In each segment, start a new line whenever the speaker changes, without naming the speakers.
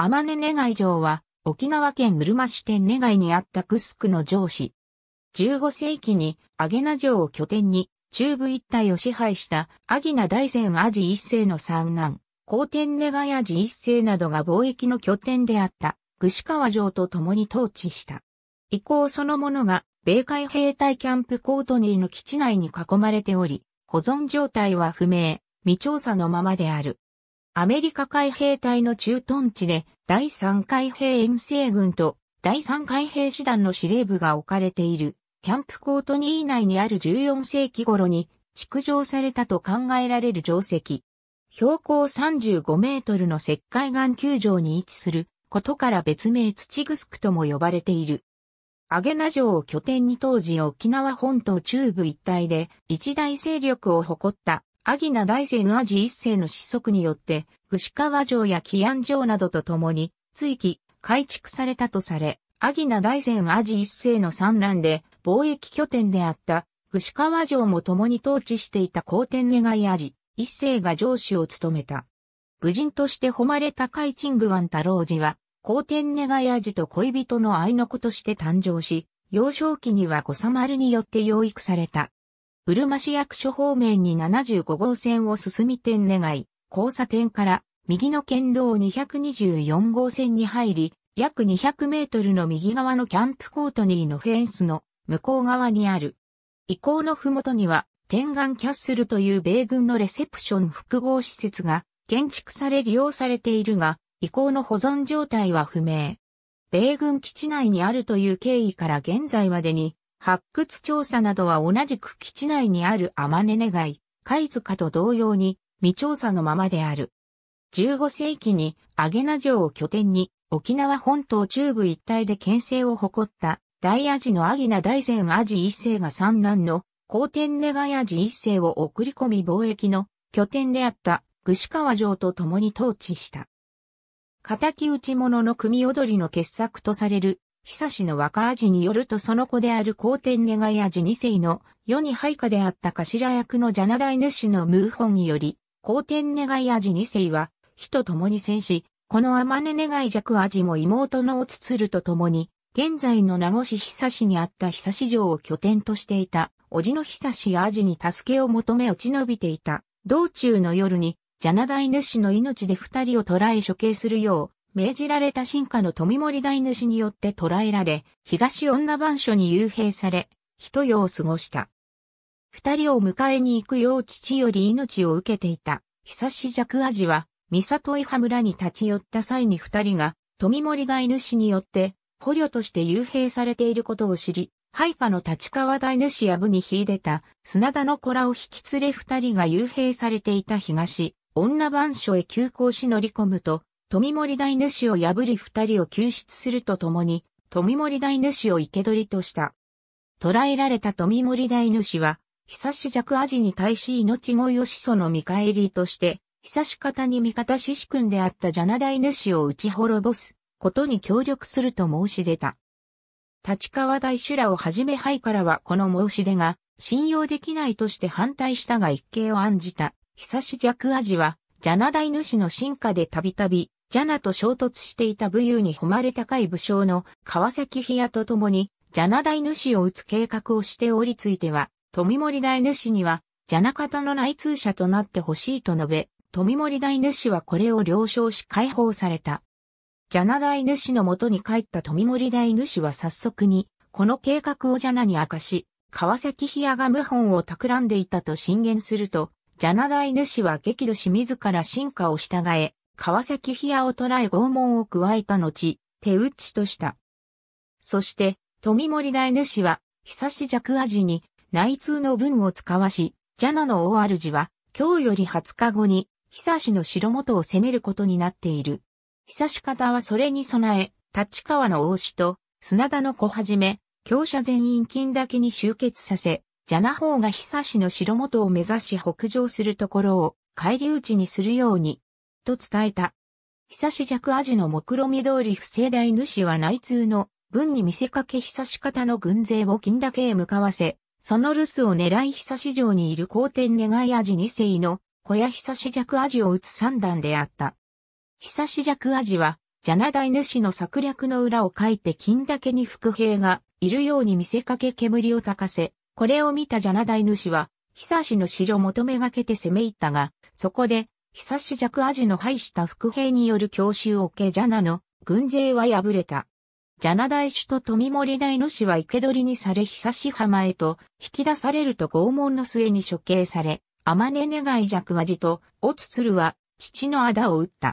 天根願外城は、沖縄県うるま市天願にあったクスクの城市。15世紀に、アゲナ城を拠点に、中部一帯を支配した、アギナ大仙アジ一世の三男、皇天願外アジ一世などが貿易の拠点であった、串川城と共に統治した。以降そのものが、米海兵隊キャンプコートニーの基地内に囲まれており、保存状態は不明、未調査のままである。アメリカ海兵隊の駐屯地で第3海兵遠征軍と第3海兵師団の司令部が置かれているキャンプコートニー内にある14世紀頃に築城されたと考えられる城跡。標高35メートルの石灰岩球場に位置することから別名土グスクとも呼ばれている。アゲナ城を拠点に当時沖縄本島中部一帯で一大勢力を誇ったアギナ大仙アジ一世の失息によって、串川城や紀安城などと共に、追記、改築されたとされ、アギナ大仙アジ一世の産卵で、貿易拠点であった、串川城も共に統治していた皇天願いアジ、一世が城主を務めた。武人として誉れ高いチングワン太郎寺は、皇天願いアジと恋人の愛の子として誕生し、幼少期には小様るによって養育された。うるま市役所方面に75号線を進み点願い、交差点から右の県道224号線に入り、約200メートルの右側のキャンプコートニーのフェンスの向こう側にある。遺構のふもとには、天眼キャッスルという米軍のレセプション複合施設が建築され利用されているが、遺構の保存状態は不明。米軍基地内にあるという経緯から現在までに発掘調査などは同じく基地内にある天根街、貝塚と同様に未調査のままである。15世紀にアゲナ城を拠点に沖縄本島中部一帯で県政を誇った大アジのアギナ大仙アジ一世が産卵の皇天ネガヤジ一世を送り込み貿易の拠点であった串川城と共に統治した。仇討ち者の組踊りの傑作とされる久志の若味によるとその子である皇天願い味二世の世に配下であった頭役のジャナダイヌ氏のムーホンにより、皇天願い味二世は、火と共に戦死、この天音願い弱味も妹のおつつると共に、現在の名護市久志にあった久志城を拠点としていた、叔父の久志や味に助けを求め落ち延びていた、道中の夜に、ジャナダイヌ氏の命で二人を捕らえ処刑するよう、命じられた進化の富森大主によって捕らえられ、東女番所に幽閉され、一夜を過ごした。二人を迎えに行くよう父より命を受けていた、久し弱味は、三里伊波村に立ち寄った際に二人が、富森大主によって、捕虜として幽閉されていることを知り、配下の立川大主や部に秀でた砂田の子らを引き連れ二人が幽閉されていた東、女番所へ急行し乗り込むと、富森大主を破り二人を救出するとともに、富森大主を生け捕りとした。捕らえられた富森大主は、久し弱アジに対し命乞を始祖の見返りとして、久し方に味方獅子君であったジャナ大主を打ち滅ぼすことに協力すると申し出た。立川大主らをはじめ灰からはこの申し出が信用できないとして反対したが一計を案じた。久し弱アジは、ジャナ大主の進化でたびたびジャナと衝突していた武勇に誉れ高い武将の川崎比也と共に、ジャナ大主を打つ計画をしておりついては、富森大主には、ジャナ方の内通者となってほしいと述べ、富森大主はこれを了承し解放された。ジャナ大主のもとに帰った富森大主は早速に、この計画をジャナに明かし、川崎比也が謀反を企んでいたと進言すると、ジャナ大主は激怒し自ら進化を従え、川崎飛也を捕らえ拷問を加えた後、手打ちとした。そして、富森大主は、久し弱味に、内通の文を使わし、ジャナの大主は、今日より20日後に、久しの城元を攻めることになっている。久し方はそれに備え、立川の王子と、砂田の小はじめ、強者全員金だけに集結させ、ジャナ方が久しの城元を目指し北上するところを、返り討ちにするように、と伝えた。久し弱アジの目論見通り不正大主は内通の文に見せかけ久し方の軍勢を金だけへ向かわせ、その留守を狙い久し城にいる皇天願いアジ二世の小屋久し弱アジを撃つ三段であった。久し弱アジは、ジャナ大主の策略の裏を書いて金だけに副兵がいるように見せかけ煙を焚かせ、これを見たジャナ大主は、久しの城求めがけて攻め入ったが、そこで、久し弱アジの敗した伏兵による強襲を受けジャナの軍勢は敗れた。ジャナ大主と富森大の氏は生け捕りにされ久し浜へと引き出されると拷問の末に処刑され、天音願い弱味と、おつつるは、父の仇を打った。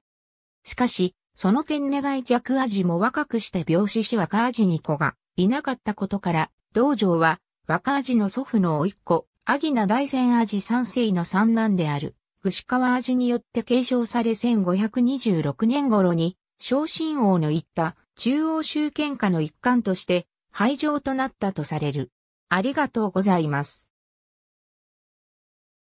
しかし、その点願い弱味も若くして病死し若味に子がいなかったことから、道場は若味の祖父の甥っ子、アギナ大仙味三世の三男である。串川味によって継承され1526年頃に、昇進王の言った中央集権下の一環として、廃城となったとされる。ありがとうございます。